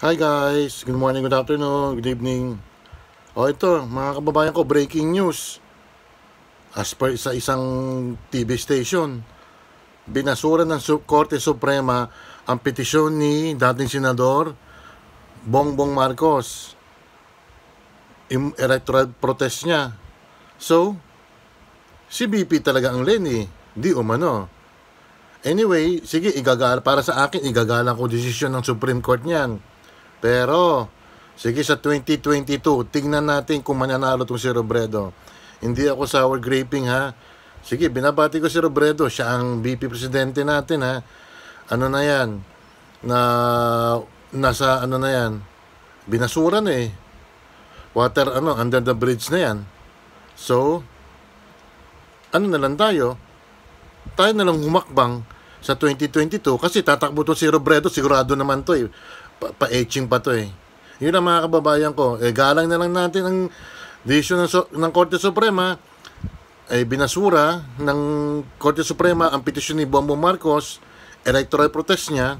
Hi guys, good morning, good afternoon, good evening O oh, ito, mga kababayan ko, breaking news As per sa isang TV station Binasura ng Korte Suprema ang petisyon ni dating Senador Bongbong Marcos Electoral protest niya So, si BP talaga ang Lenny, di umano Anyway, sige, igagala, para sa akin, igagalang ko desisyon ng Supreme Court niyan pero, sige sa 2022, tingnan natin kung mananalo itong si Robredo. Hindi ako sour graping ha. Sige, binabati ko si Robredo. Siya ang VP Presidente natin ha. Ano na yan? Na, nasa ano na yan? Binasura na eh. Water ano, under the bridge na yan. So, ano na lang tayo? Tayo na lang humakbang sa 2022 kasi tatakbo to si Robredo sigurado naman to eh pa-etching pa to eh. Yun ang mga kababayan ko. Eh, galang na lang natin ang desisyon ng, so ng Korte Suprema. Eh, binasura ng Korte Suprema ang petisyon ni Bongbong Marcos, electoral protest niya.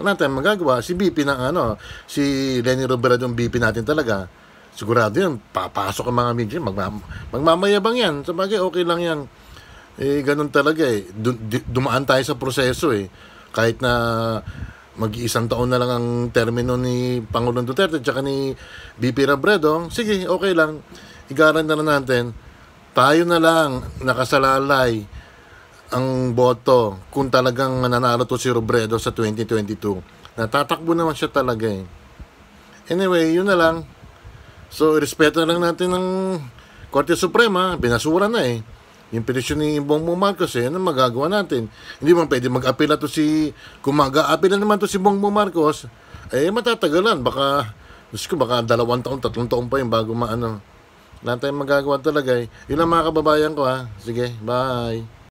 Wala tayong magagawa. Si BP na ano, si Lenny Rivera yung BP natin talaga. Sigurado yan, papasok ang mga media, magmam magmamayabang yan. Sabagay, okay lang yan. Eh, ganun talaga eh. dumaan tayo sa proseso eh. Kahit na mag-iisang taon na lang ang termino ni Pangulong Duterte tsaka ni BP Rabredo, sige, okay lang. Igaranta na natin, tayo na lang nakasalalay ang boto kung talagang mananalo to si Robredo sa 2022. Natatakbo naman siya talaga eh. Anyway, yun na lang. So, respeto na lang natin ng Korte Suprema. Binasura na eh yung petisyon ni Bongbong Marcos eh, ano magagawa natin? Hindi man pwede mag-apela to si, kung mag-apela naman to si Bongbong Marcos, eh matatagalan, baka, Diyos ko, baka dalawang taon, tatlong taon pa yung bago maano. Wala tayong magagawa talaga eh. Yun lang mga kababayan ko ha. Sige, bye.